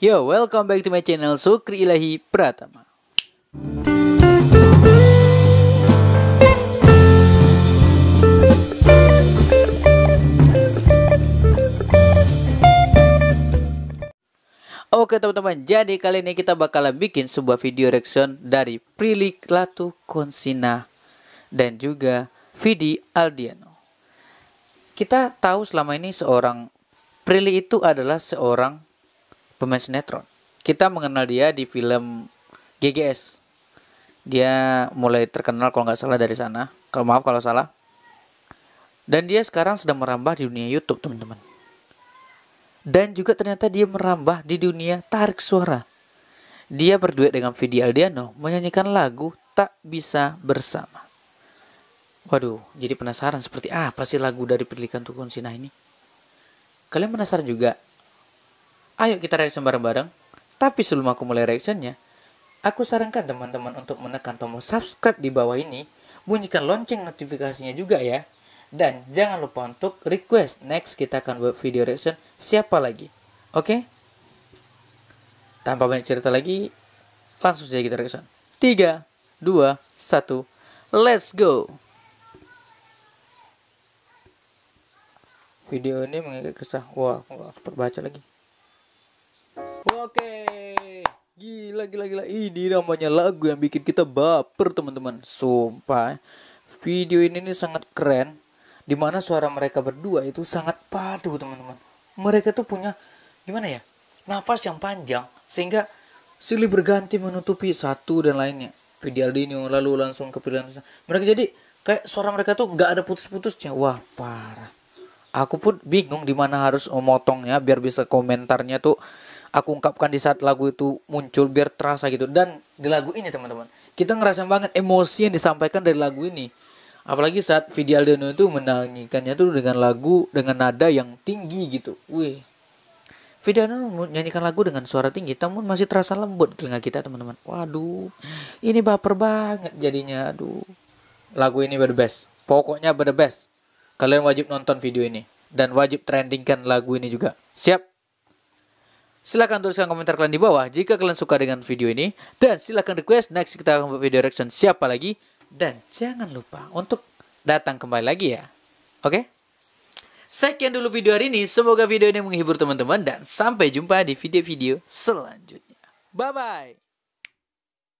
Yo, welcome back to my channel Sukri Ilahi Pratama. Oke teman-teman, jadi kali ini kita bakalan bikin sebuah video reaction dari Prilly Latu Konsina dan juga Vidi Aldiano. Kita tahu selama ini seorang Prilly itu adalah seorang pemain sinetron. Kita mengenal dia di film GGS. Dia mulai terkenal kalau nggak salah dari sana. Kalau maaf kalau salah. Dan dia sekarang sedang merambah di dunia YouTube, teman-teman. Dan juga ternyata dia merambah di dunia tarik suara. Dia berduet dengan Vidi Aldiano menyanyikan lagu Tak Bisa Bersama. Waduh, jadi penasaran seperti apa sih lagu dari Pelikan Tukun Sina ini? Kalian penasaran juga Ayo kita reaction bareng-bareng. Tapi sebelum aku mulai reactionnya, aku sarankan teman-teman untuk menekan tombol subscribe di bawah ini, bunyikan lonceng notifikasinya juga ya. Dan jangan lupa untuk request next kita akan buat video reaction siapa lagi. Oke? Okay? Tanpa banyak cerita lagi, langsung saja kita reaction. 3, 2, 1, let's go! Video ini mengikat kesah. Wah, aku gak sempat baca lagi. Oke. Gila gila gila. Ini namanya lagu yang bikin kita baper, teman-teman. Sumpah. Ya. Video ini nih sangat keren dimana suara mereka berdua itu sangat padu, teman-teman. Mereka tuh punya gimana ya? Nafas yang panjang sehingga silih berganti menutupi satu dan lainnya. Video ini lalu langsung ke pilihan mereka jadi kayak suara mereka tuh nggak ada putus-putusnya. Wah, parah aku pun bingung di mana harus memotongnya biar bisa komentarnya tuh aku ungkapkan di saat lagu itu muncul biar terasa gitu dan di lagu ini teman-teman kita ngerasa banget emosi yang disampaikan dari lagu ini apalagi saat video Aldino itu menyanyikannya tuh dengan lagu dengan nada yang tinggi gitu wih video Aldeno menyanyikan lagu dengan suara tinggi namun masih terasa lembut di telinga kita teman-teman waduh ini baper banget jadinya aduh lagu ini the best pokoknya the best kalian wajib nonton video ini dan wajib trendingkan lagu ini juga siap Silahkan tuliskan komentar kalian di bawah jika kalian suka dengan video ini. Dan silahkan request next kita akan buat video reaction siapa lagi. Dan jangan lupa untuk datang kembali lagi ya. Oke? Okay? Sekian dulu video hari ini. Semoga video ini menghibur teman-teman. Dan sampai jumpa di video-video selanjutnya. Bye-bye.